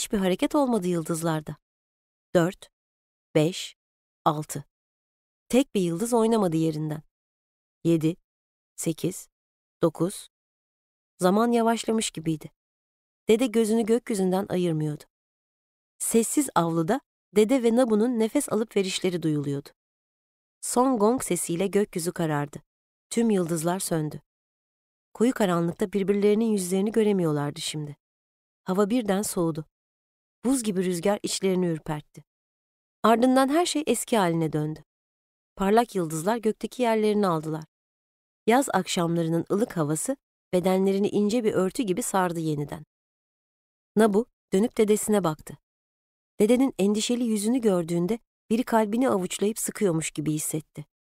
hiçbir hareket olmadı yıldızlarda. 4, 5, 6. Tek bir yıldız oynamadı yerinden. 7, 8, 9. Zaman yavaşlamış gibiydi. Dede gözünü gökyüzünden ayırmıyordu. Sessiz avluda dede ve Nabu'nun nefes alıp verişleri duyuluyordu. Son gong sesiyle gökyüzü karardı. Tüm yıldızlar söndü. Koyu karanlıkta birbirlerinin yüzlerini göremiyorlardı şimdi. Hava birden soğudu. Buz gibi rüzgar içlerini ürpertti. Ardından her şey eski haline döndü. Parlak yıldızlar gökteki yerlerini aldılar. Yaz akşamlarının ılık havası bedenlerini ince bir örtü gibi sardı yeniden. Nabu dönüp dedesine baktı. Dedenin endişeli yüzünü gördüğünde biri kalbini avuçlayıp sıkıyormuş gibi hissetti.